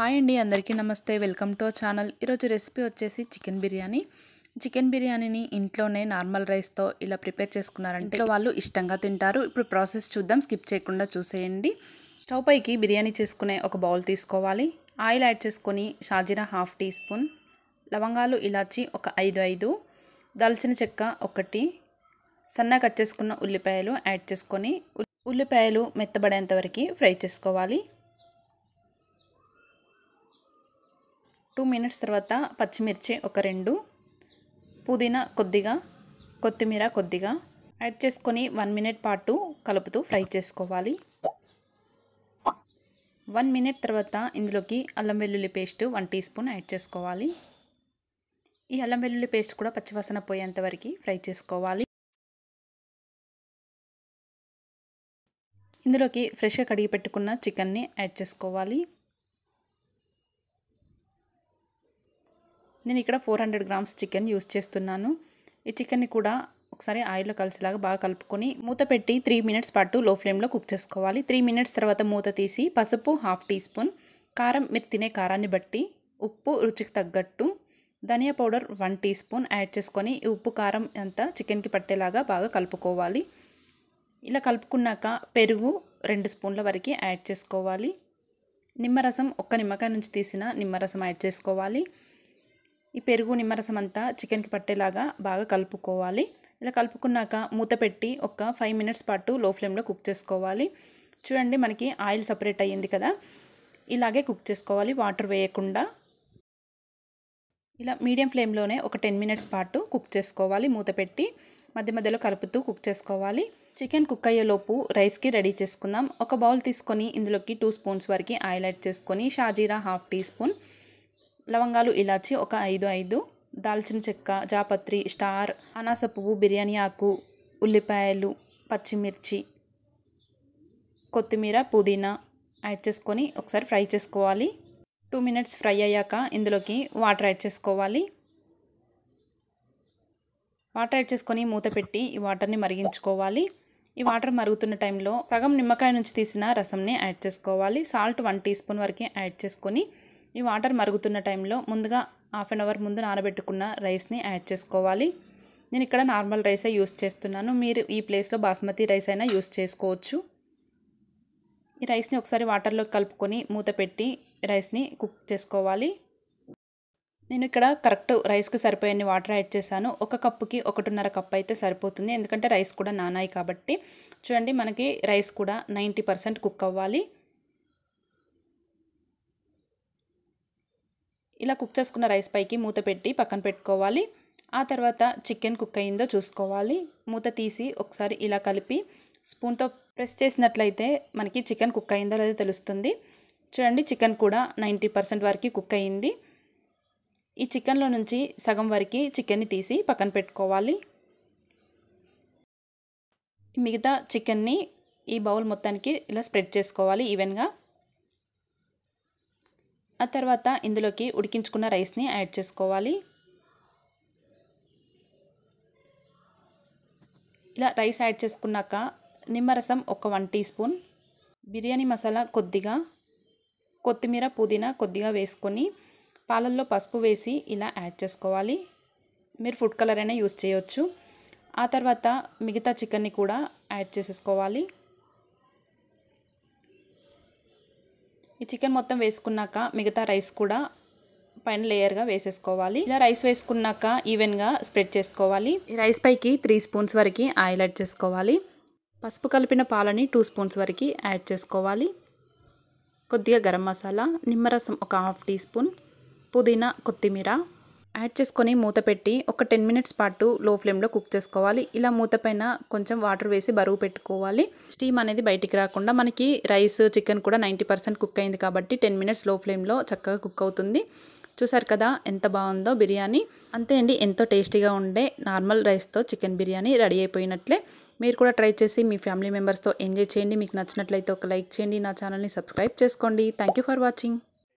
hi అండి అందరికీ నమస్తే వెల్కమ్ టు ఛానల్ ఈరోజు రెసిపీ వచ్చేసి చికెన్ బిర్యానీ చికెన్ బిర్యానీని ఇంట్లోనే నార్మల్ రైస్తో ఇలా ప్రిపేర్ చేసుకున్నారంటే ఇంట్లో వాళ్ళు ఇష్టంగా తింటారు ఇప్పుడు ప్రాసెస్ చూద్దాం స్కిప్ చేయకుండా చూసేయండి స్టవ్ పైకి బిర్యానీ చేసుకునే ఒక బౌల్ తీసుకోవాలి ఆయిల్ యాడ్ చేసుకొని షాజీరా హాఫ్ టీ స్పూన్ లవంగాలు ఇలాచి ఒక ఐదు ఐదు దాల్చిన చెక్క ఒకటి సన్నగా కట్ చేసుకున్న ఉల్లిపాయలు యాడ్ చేసుకొని ఉల్లిపాయలు మెత్తబడేంత వరకు ఫ్రై చేసుకోవాలి టూ మినిట్స్ తర్వాత పచ్చిమిర్చి ఒక రెండు పుదీనా కొద్దిగా కొత్తిమీర కొద్దిగా యాడ్ చేసుకొని వన్ మినిట్ పాటు కలుపుతూ ఫ్రై చేసుకోవాలి వన్ మినిట్ తర్వాత ఇందులోకి అల్లం వెల్లుల్లి paste one teaspoon add చేసుకోవాలి ఈ అల్లం వెల్లుల్లి పేస్ట్ కూడా పచ్చివాసన పోయేంత వరకు ఫ్రై చేసుకోవాలి ఇందులోకి ఫ్రెష్గా కడిగి పెట్టుకున్న చికెన్ని యాడ్ చేసుకోవాలి నేను ఇక్కడ four hundred grams chicken use చేస్తున్నాను ఈ చికెన్ని కూడా ఒకసారి ఆయిల్లో కలిసేలాగా బాగా కలుపుకొని మూత పెట్టి త్రీ మినిట్స్ పాటు లో ఫ్లేమ్లో కుక్ చేసుకోవాలి త్రీ మినిట్స్ తర్వాత మూత తీసి పసుపు హాఫ్ టీ స్పూన్ కారం మీరు తినే కారాన్ని బట్టి ఉప్పు రుచికి తగ్గట్టు ధనియా powder one teaspoon add చేసుకొని ఈ ఉప్పు కారం అంతా చికెన్కి పట్టేలాగా బాగా కలుపుకోవాలి ఇలా కలుపుకున్నాక పెరుగు రెండు స్పూన్ల వరకు యాడ్ చేసుకోవాలి నిమ్మరసం ఒక్క నిమ్మకాయ నుంచి తీసిన నిమ్మరసం యాడ్ చేసుకోవాలి ఈ పెరుగు నిమ్మరసం అంతా చికెన్కి పట్టేలాగా బాగా కలుపుకోవాలి ఇలా కలుపుకున్నాక మూత పెట్టి ఒక ఫైవ్ మినిట్స్ పాటు లో ఫ్లేమ్లో కుక్ చేసుకోవాలి చూడండి మనకి ఆయిల్ సపరేట్ అయ్యింది కదా ఇలాగే కుక్ చేసుకోవాలి వాటర్ వేయకుండా ఇలా మీడియం ఫ్లేమ్లోనే ఒక టెన్ మినిట్స్ పాటు కుక్ చేసుకోవాలి మూత పెట్టి మధ్య మధ్యలో కలుపుతూ కుక్ చేసుకోవాలి చికెన్ కుక్ అయ్యేలోపు రైస్కి రెడీ చేసుకుందాం ఒక బౌల్ తీసుకొని ఇందులోకి టూ స్పూన్స్ వరకు ఆయిల్ యాడ్ చేసుకొని షాజీరా హాఫ్ టీ స్పూన్ లవంగాలు ఇలాచి ఒక ఐదు ఐదు దాల్చిన చెక్క జాపత్రి స్టార్ అనాస పువ్వు బిర్యానీ ఆకు ఉల్లిపాయలు పచ్చిమిర్చి కొత్తిమీర పుదీనా యాడ్ చేసుకొని ఒకసారి ఫ్రై చేసుకోవాలి టూ మినిట్స్ ఫ్రై అయ్యాక ఇందులోకి వాటర్ యాడ్ చేసుకోవాలి వాటర్ యాడ్ చేసుకొని మూత పెట్టి ఈ వాటర్ని మరిగించుకోవాలి ఈ వాటర్ మరుగుతున్న టైంలో సగం నిమ్మకాయ నుంచి తీసిన రసంని యాడ్ చేసుకోవాలి సాల్ట్ వన్ టీ స్పూన్ వరకు యాడ్ చేసుకొని ఈ వాటర్ మరుగుతున్న టైంలో ముందుగా హాఫ్ అన్ అవర్ ముందు నానబెట్టుకున్న రైస్ని యాడ్ చేసుకోవాలి నేను ఇక్కడ నార్మల్ రైసే యూస్ చేస్తున్నాను మీరు ఈ ప్లేస్లో బాస్మతి రైస్ అయినా యూస్ చేసుకోవచ్చు ఈ రైస్ని ఒకసారి వాటర్లో కలుపుకొని మూత పెట్టి రైస్ని కుక్ చేసుకోవాలి నేను ఇక్కడ కరెక్ట్ రైస్కి సరిపోయే వాటర్ యాడ్ చేశాను ఒక కప్పుకి ఒకటిన్నర కప్ అయితే సరిపోతుంది ఎందుకంటే రైస్ కూడా నానాయి కాబట్టి చూడండి మనకి రైస్ కూడా నైంటీ కుక్ అవ్వాలి ఇలా కుక్ చేసుకున్న రైస్ పైకి మూత పెట్టి పక్కన పెట్టుకోవాలి ఆ తర్వాత చికెన్ కుక్ అయిందో చూసుకోవాలి మూత తీసి ఒకసారి ఇలా కలిపి స్పూన్తో ప్రెస్ చేసినట్లయితే మనకి చికెన్ కుక్ అయిందో లేదో తెలుస్తుంది చూడండి చికెన్ కూడా నైంటీ పర్సెంట్ వరకు కుక్ అయింది ఈ చికెన్లో నుంచి సగం వరకు చికెన్ని తీసి పక్కన పెట్టుకోవాలి మిగతా చికెన్ని ఈ బౌల్ మొత్తానికి ఇలా స్ప్రెడ్ చేసుకోవాలి ఈవెన్గా ఆ తర్వాత ఇందులోకి ఉడికించుకున్న రైస్ని యాడ్ చేసుకోవాలి ఇలా రైస్ యాడ్ చేసుకున్నాక నిమ్మరసం ఒక one teaspoon biryani masala కొద్దిగా కొత్తిమీర పుదీనా కొద్దిగా వేసుకొని పాలల్లో పసుపు వేసి ఇలా యాడ్ చేసుకోవాలి మీరు ఫుడ్ కలర్ అయినా యూస్ చేయవచ్చు ఆ తర్వాత మిగతా చికెన్ని కూడా యాడ్ చేసేసుకోవాలి ఈ చికెన్ మొత్తం వేసుకున్నాక మిగతా రైస్ కూడా పైన లేయర్గా వేసేసుకోవాలి ఇలా రైస్ వేసుకున్నాక ఈవెన్గా స్ప్రెడ్ చేసుకోవాలి రైస్ పైకి త్రీ స్పూన్స్ వరకు ఆయిల్ యాడ్ చేసుకోవాలి పసుపు కలిపిన పాలని టూ స్పూన్స్ వరకు యాడ్ చేసుకోవాలి కొద్దిగా గరం మసాలా నిమ్మరసం ఒక హాఫ్ టీ స్పూన్ పుదీనా కొత్తిమీర యాడ్ చేసుకొని మూత పెట్టి ఒక టెన్ మినిట్స్ పాటు లో ఫ్లేమ్లో కుక్ చేసుకోవాలి ఇలా మూత పైన కొంచెం వాటర్ వేసి బరువు పెట్టుకోవాలి స్టీమ్ అనేది బయటికి రాకుండా మనకి రైస్ చికెన్ కూడా నైంటీ కుక్ అయింది కాబట్టి టెన్ మినిట్స్ లో ఫ్లేమ్లో చక్కగా కుక్ అవుతుంది చూసారు కదా ఎంత బాగుందో బిర్యానీ అంతే అండి ఎంతో టేస్టీగా ఉండే నార్మల్ రైస్తో చికెన్ బిర్యానీ రెడీ అయిపోయినట్లే మీరు కూడా ట్రై చేసి మీ ఫ్యామిలీ మెంబర్స్తో ఎంజాయ్ చేయండి మీకు నచ్చినట్లయితే ఒక లైక్ చేయండి నా ఛానల్ని సబ్స్క్రైబ్ చేసుకోండి థ్యాంక్ ఫర్ వాచింగ్